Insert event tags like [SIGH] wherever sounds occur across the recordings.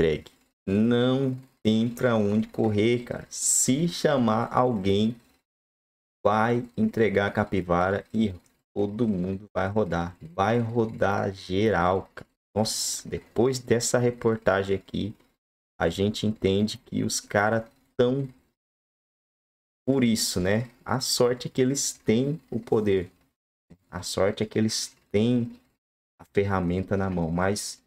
entregue. Não tem para onde correr, cara. Se chamar alguém, vai entregar a capivara e todo mundo vai rodar. Vai rodar geral, cara. Nossa, depois dessa reportagem aqui, a gente entende que os caras tão por isso, né? A sorte é que eles têm o poder. A sorte é que eles têm a ferramenta na mão, mas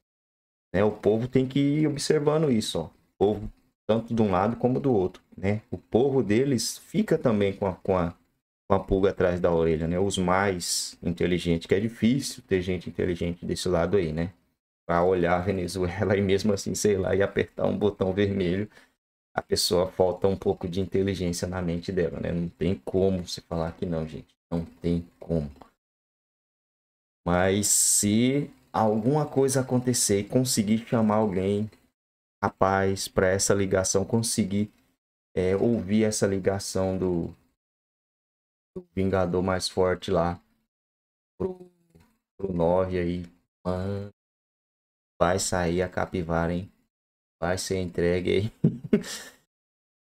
né? O povo tem que ir observando isso, ó. O povo, tanto de um lado como do outro, né? O povo deles fica também com a, com a, com a pulga atrás da orelha, né? Os mais inteligentes, que é difícil ter gente inteligente desse lado aí, né? Para olhar a Venezuela [LAUGHS] e mesmo assim, sei lá, e apertar um botão vermelho, a pessoa falta um pouco de inteligência na mente dela, né? Não tem como se falar que não, gente. Não tem como. Mas se alguma coisa acontecer e conseguir chamar alguém rapaz para essa ligação, conseguir é, ouvir essa ligação do, do, Vingador mais forte lá pro, pro Norre aí. Mano, vai sair a capivara, hein? Vai ser entregue aí.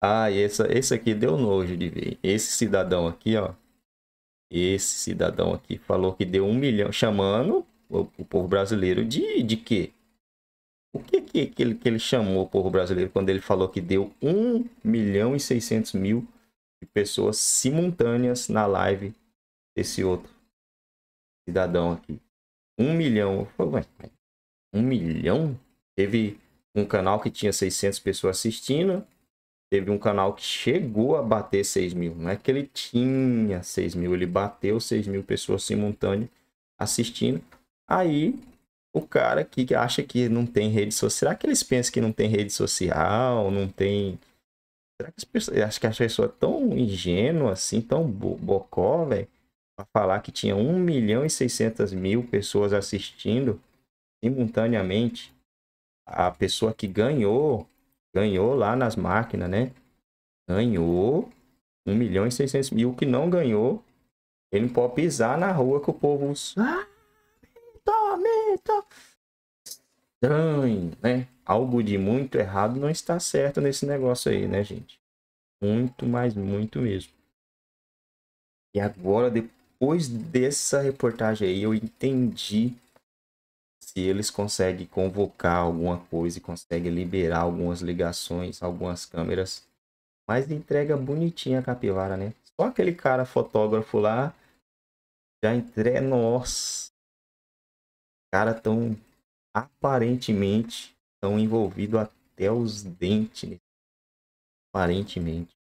[LAUGHS] ah, essa, esse aqui deu nojo de ver. Esse cidadão aqui, ó. Esse cidadão aqui falou que deu um milhão. Chamando o, povo brasileiro de, de quê? O que, que, que, ele, que ele chamou o povo brasileiro quando ele falou que deu 1 milhão e 600 mil de pessoas simultâneas na live desse outro cidadão aqui? 1 milhão. um milhão? Teve um canal que tinha 600 pessoas assistindo, teve um canal que chegou a bater 6 mil. Não é que ele tinha 6 mil, ele bateu 6 mil pessoas simultâneas assistindo. Aí o cara que acha que não tem rede social, será que eles pensam que não tem rede social, não tem Será que as pessoas, acho que as pessoas tão ingênuas assim, tão bocó, velho, pra falar que tinha 1 milhão e 600 mil pessoas assistindo simultaneamente a pessoa que ganhou, ganhou lá nas máquinas, né? Ganhou 1 milhão e 600 mil, que não ganhou, ele não pode pisar na rua que o povo... Ah! tormenta. Estranho, né? Algo de muito errado não está certo nesse negócio aí, né, gente? Muito, mas muito mesmo. E agora, depois dessa reportagem aí, eu entendi se eles conseguem convocar alguma coisa e conseguem liberar algumas ligações, algumas câmeras. Mas entrega bonitinha a capivara, né? Só aquele cara fotógrafo lá já entrega. Nossa! caras estão aparentemente tão envolvidos até os dentes. Né? Aparentemente.